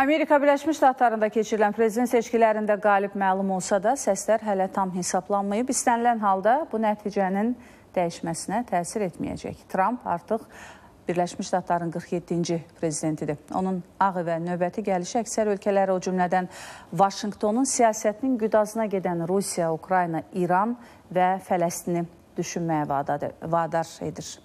Amerika Birləşmiş Ştatlarında keçirilən prezident seçkilərində qalib məlum olsa da, səslər hələ tam hesablanmayıb. İstənilən halda bu nəticənin dəyişməsinə təsir etməyəcək. Trump artıq Birləşmiş Ştatların 47-ci prezidentidir. Onun ağ və növbəti gəlişi əksər ölkələrə o cümlədən Vaşinqtonun siyasətinin qüdasına gedən Rusiya, Ukrayna, İran və Fələstini düşünməyə vadar edir.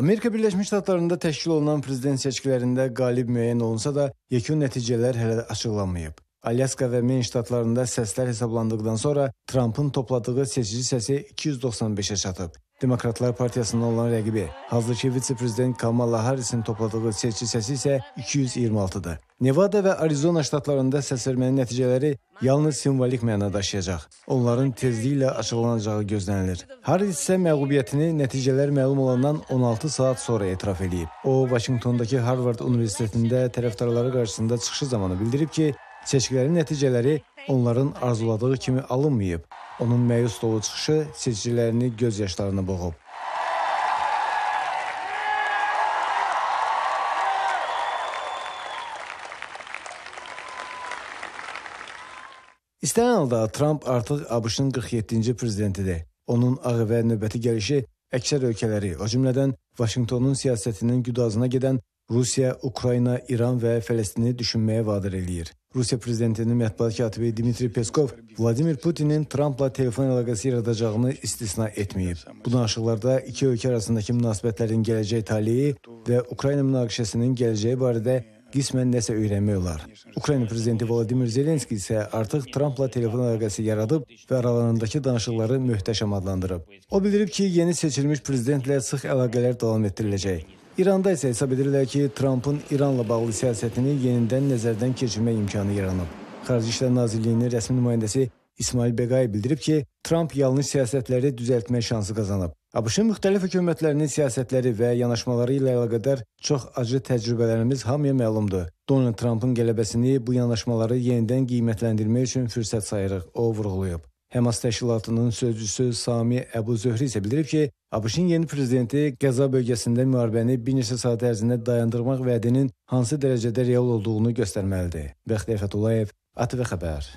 Amerika Birləşmiş Ştatlarında təşkil olunan prezident seçkilərində qalib müəyyən olunsa da, yekun nəticələr hələ açıqlanmayıb. Alyaska və Maine ştatlarında səslər hesablandıqdan sonra Trampın topladığı seçici səsi 295-ə çatıb. Demokratlar Partiyasının olan rəqibi, hazırki vitse-prezident Kamala Harrisin topladığı seçki səsi isə 226-dır. Nevada və Arizona ştatlarında səsvermənin nəticələri yalnız simvolik məna daşıyacaq. Onların tezliklə açıqlanacağı gözlənilir. Harris isə məğlubiyyətini nəticələr məlum olandan 16 saat sonra etiraf edib. O, Vaşinqtondakı Harvard Universitetində tərəfdarları qarşısında çıxışı zamanı bildirib ki, seçkilərin nəticələri onların arzuladığı kimi alınmayıb. Onun məyus dolu çıxışı seçicilərini göz yaşlarına boğub. İstənilən halda Tramp artıq ABŞ-ın 47-ci prezidentidir. Onun ağ və növbəti gəlişi əksər ölkələri, o cümlədən Vaşinqtonun siyasətinin güdazına gedən Rusiya Ukrayna, İran və Fələstini düşünməyə vadar eləyir. Rusiya prezidentinin mətbuat katibi Dmitri Peskov Vladimir Putinin Trampla telefon əlaqəsi yaradacağını istisna etməyib. Bu danışıqlarda iki ölkə arasındakı münasibətlərin gələcək taleyi və Ukrayna münaqişəsinin gələcəyi barədə qismən nəsə öyrənmək olar. Ukrayna prezidenti Vladimir Zelenski isə artıq Trampla telefon əlaqəsi yaradıb və aralarındakı danışıqları möhtəşəm adlandırıb. O bildirib ki, yeni seçilmiş prezidentlə sıx əlaqələr davam etdiriləcək. İranda isə hesab edirlər ki, Trampın İranla bağlı siyasətini yenidən nəzərdən keçirmək imkanı yaranıb. Xarici İşlər Nazirliyinin rəsmi nümayəndəsi İsmail Beqay bildirib ki, Tramp yanlış siyasətləri düzəltmək şansı qazanıb. ABŞ-ın müxtəlif hökumətlərinin siyasətləri və yanaşmaları ilə əlaqədar çox acı təcrübələrimiz hamıya məlumdur. Donald Trampın qələbəsini bu yanaşmaları yenidən qiymətləndirmək üçün fürsət sayırıq, o vurğulayıb. Həmas təşkilatının sözçüsü Sami Əbu Zöhri isə bildirib ki, ABŞ-ın yeni prezidenti Qəza bölgəsində müharibəni bir neçə saat ərzində dayandırmaq vədinin hansı dərəcədə real olduğunu göstərməlidir. Bəxtiyar Fətullayev, ATV xəbər.